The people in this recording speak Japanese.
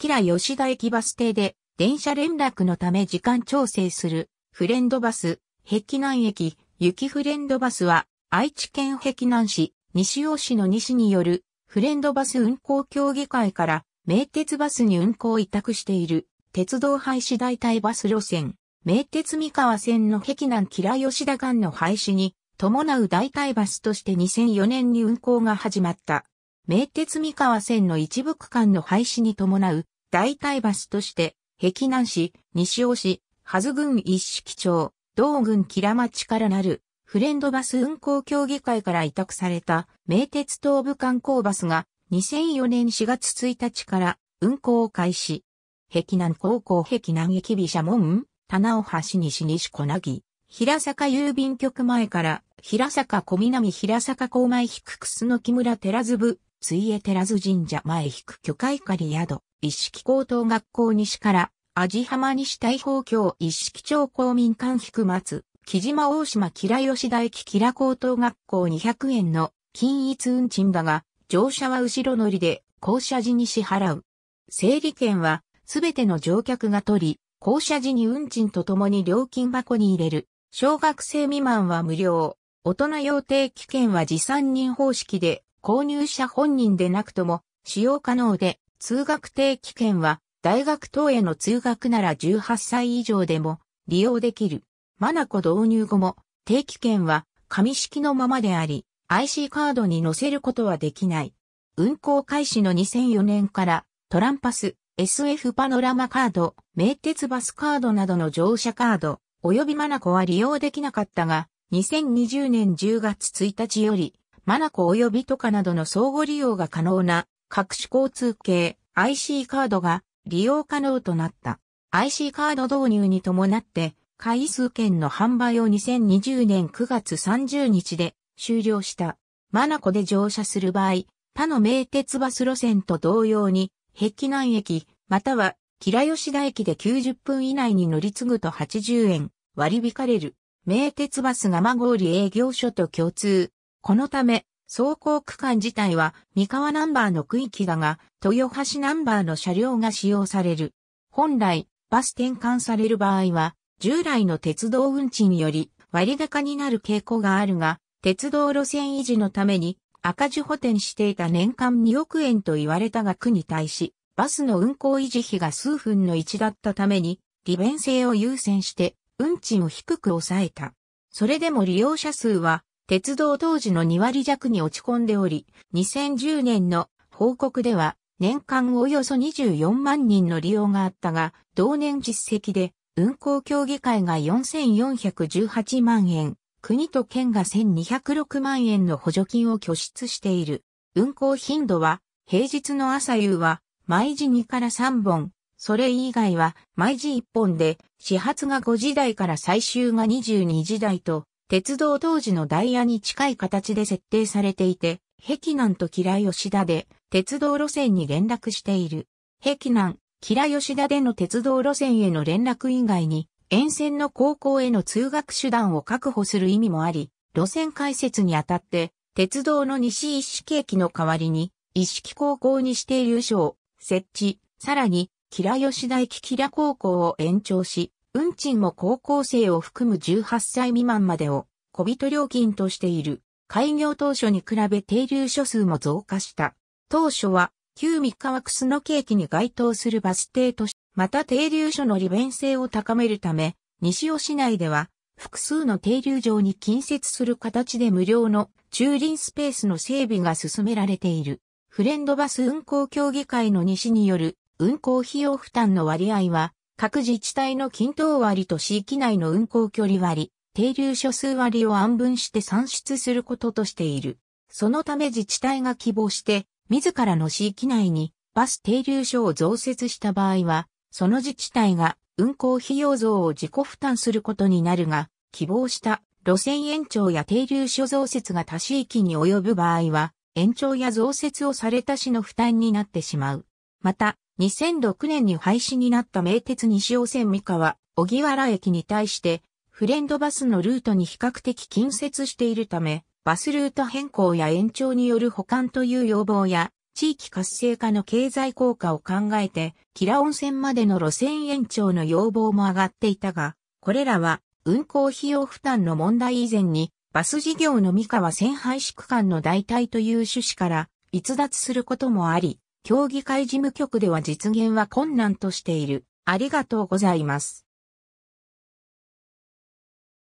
キラ吉田駅バス停で電車連絡のため時間調整するフレンドバス、壁南駅、雪フレンドバスは愛知県碧南市、西尾市の西によるフレンドバス運行協議会から名鉄バスに運行委託している鉄道廃止代替バス路線、名鉄三河線の碧南キラ吉田間の廃止に伴う代替バスとして2004年に運行が始まった。名鉄三河線の一部区間の廃止に伴う大体橋として、碧南市、西尾市、はず郡一式町、道郡キラ町からなる、フレンドバス運行協議会から委託された、名鉄東部観光バスが、2004年4月1日から運行を開始。碧南高校碧南駅美社門、棚尾橋西西小なぎ、平坂郵便局前から、平坂小南平坂高前引く楠木村寺津部、水江寺津神社前引く巨海狩宿。一式高等学校西から、味浜西大宝京一式町公民館菊松、木島大島吉良吉田駅吉良高等学校200円の均一運賃だが、乗車は後ろ乗りで、降車時に支払う。整理券は、すべての乗客が取り、降車時に運賃とともに料金箱に入れる。小学生未満は無料。大人用定期券は持参人方式で、購入者本人でなくとも使用可能で、通学定期券は、大学等への通学なら18歳以上でも利用できる。マナコ導入後も、定期券は紙式のままであり、IC カードに載せることはできない。運行開始の2004年からトランパス、SF パノラマカード、名鉄バスカードなどの乗車カード、及びマナコは利用できなかったが、2020年10月1日より、マナコ及びとかなどの相互利用が可能な各種交通系 IC カードが利用可能となった。IC カード導入に伴って、回数券の販売を2020年9月30日で終了した。マナコで乗車する場合、他の名鉄バス路線と同様に、碧南駅、または、平吉田駅で90分以内に乗り継ぐと80円、割引かれる。名鉄バスが間合り営業所と共通。このため、走行区間自体は三河ナンバーの区域だが、豊橋ナンバーの車両が使用される。本来、バス転換される場合は、従来の鉄道運賃より割高になる傾向があるが、鉄道路線維持のために赤字補填していた年間2億円と言われた額に対し、バスの運行維持費が数分の1だったために、利便性を優先して運賃を低く抑えた。それでも利用者数は鉄道当時の2割弱に落ち込んでおり、2010年の報告では、年間およそ24万人の利用があったが、同年実績で、運行協議会が4418万円、国と県が1206万円の補助金を拠出している。運行頻度は、平日の朝夕は、毎時2から3本、それ以外は、毎時1本で、始発が5時台から最終が22時台と、鉄道当時のダイヤに近い形で設定されていて、壁南と吉良吉田で鉄道路線に連絡している。壁南、吉良吉田での鉄道路線への連絡以外に、沿線の高校への通学手段を確保する意味もあり、路線開設にあたって、鉄道の西一式駅の代わりに、一式高校に指定い所を設置、さらに、吉良吉田駅吉良高校を延長し、運賃も高校生を含む18歳未満までを小人料金としている。開業当初に比べ停留所数も増加した。当初は旧三河楠木駅に該当するバス停とし、また停留所の利便性を高めるため、西尾市内では複数の停留場に近接する形で無料の駐輪スペースの整備が進められている。フレンドバス運行協議会の西による運行費用負担の割合は各自治体の均等割と地域内の運行距離割、停留所数割を安分して算出することとしている。そのため自治体が希望して、自らの地域内にバス停留所を増設した場合は、その自治体が運行費用増を自己負担することになるが、希望した路線延長や停留所増設が他市域に及ぶ場合は、延長や増設をされた市の負担になってしまう。また、2006年に廃止になった名鉄西尾線三河、小木原駅に対して、フレンドバスのルートに比較的近接しているため、バスルート変更や延長による保管という要望や、地域活性化の経済効果を考えて、キラ温泉までの路線延長の要望も上がっていたが、これらは運行費用負担の問題以前に、バス事業の三河線廃止区間の代替という趣旨から逸脱することもあり、協議会事務局では実現は困難としている。ありがとうございます。